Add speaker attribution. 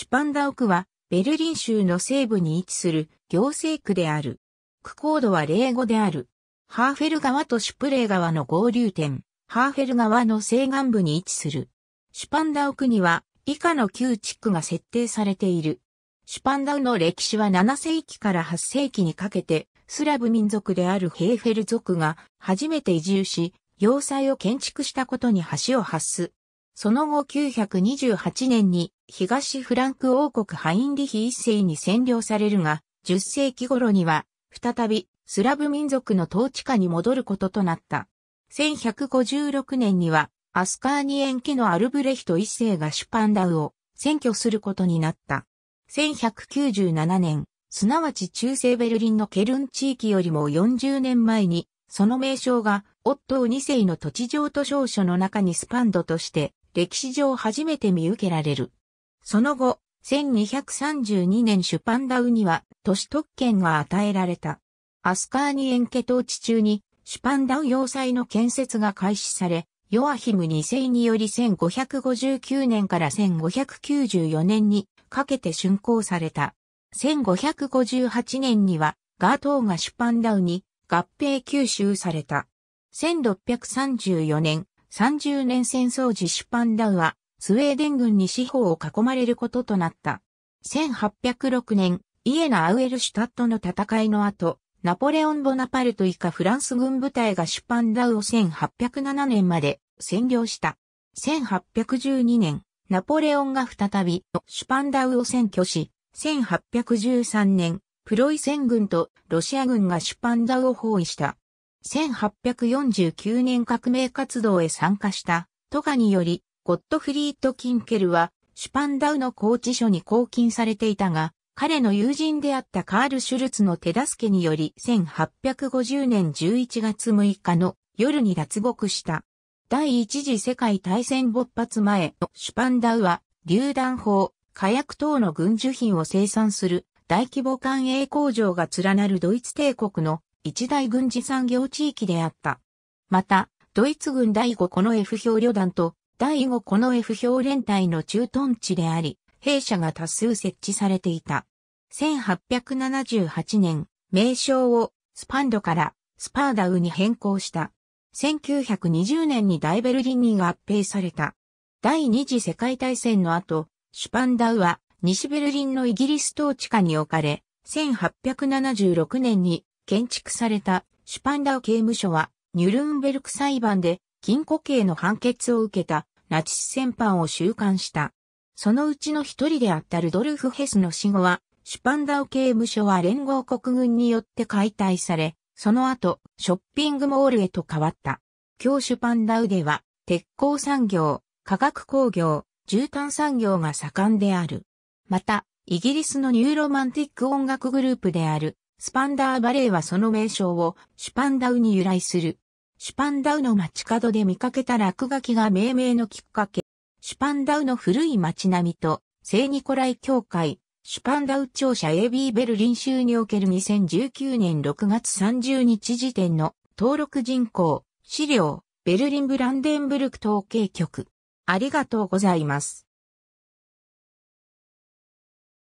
Speaker 1: シュパンダウクは、ベルリン州の西部に位置する行政区である。区コードは0語である。ハーフェル川とシュプレー川の合流点、ハーフェル川の西岸部に位置する。シュパンダウクには以下の旧地区が設定されている。シュパンダウの歴史は7世紀から8世紀にかけて、スラブ民族であるヘーフェル族が初めて移住し、要塞を建築したことに橋を発す。その後928年に東フランク王国ハインリヒ一世に占領されるが、10世紀頃には、再び、スラブ民族の統治下に戻ることとなった。1156年には、アスカーニエン家のアルブレヒト一世がシュパンダウを占拠することになった。1197年、すなわち中世ベルリンのケルン地域よりも40年前に、その名称が、オットー2世の土地上と書書の中にスパンドとして、歴史上初めて見受けられる。その後、1232年シュパンダウには都市特権が与えられた。アスカーニエン家統治中にシュパンダウ要塞の建設が開始され、ヨアヒム2世により1559年から1594年にかけて竣工された。1558年にはガートーがシュパンダウに合併吸収された。1634年、30年戦争時シュパンダウはスウェーデン軍に四方を囲まれることとなった。1806年、イエナ・アウエルシュタットの戦いの後、ナポレオン・ボナパルト以下フランス軍部隊がシュパンダウを1807年まで占領した。1812年、ナポレオンが再びシュパンダウを占拠し、1813年、プロイセン軍とロシア軍がシュパンダウを包囲した。1849年革命活動へ参加したトガによりゴッドフリート・キンケルは、シュパンダウの拘置所に拘禁されていたが、彼の友人であったカール・シュルツの手助けにより1850年11月6日の夜に脱獄した。第一次世界大戦勃発前のシュパンダウは、榴弾砲、火薬等の軍需品を生産する大規模官営工場が連なるドイツ帝国の一大軍事産業地域であった。また、ドイツ軍第5この F 氷旅団と第5この F 標連隊の駐屯地であり、兵舎が多数設置されていた。1878年、名称をスパンドからスパーダウに変更した。1920年に大ベルリンに合併された。第二次世界大戦の後、シュパンダウは西ベルリンのイギリス統治下に置かれ、1876年に建築されたシュパンダウ刑務所はニュルンベルク裁判で禁錮刑の判決を受けたナチス戦犯を収監した。そのうちの一人であったルドルフ・ヘスの死後は、シュパンダウ刑務所は連合国軍によって解体され、その後、ショッピングモールへと変わった。今日シュパンダウでは、鉄鋼産業、化学工業、絨毯産業が盛んである。また、イギリスのニューロマンティック音楽グループである、スパンダーバレーはその名称をシュパンダウに由来するシュパンダウの街角で見かけた落書きが命名のきっかけ。シュパンダウの古い街並みと、聖ニコライ教会、シュパンダウ庁舎 AB ベルリン州における2019年6月30日時点の登録人口、資料、ベルリンブランデンブルク統計局。ありがとうございます。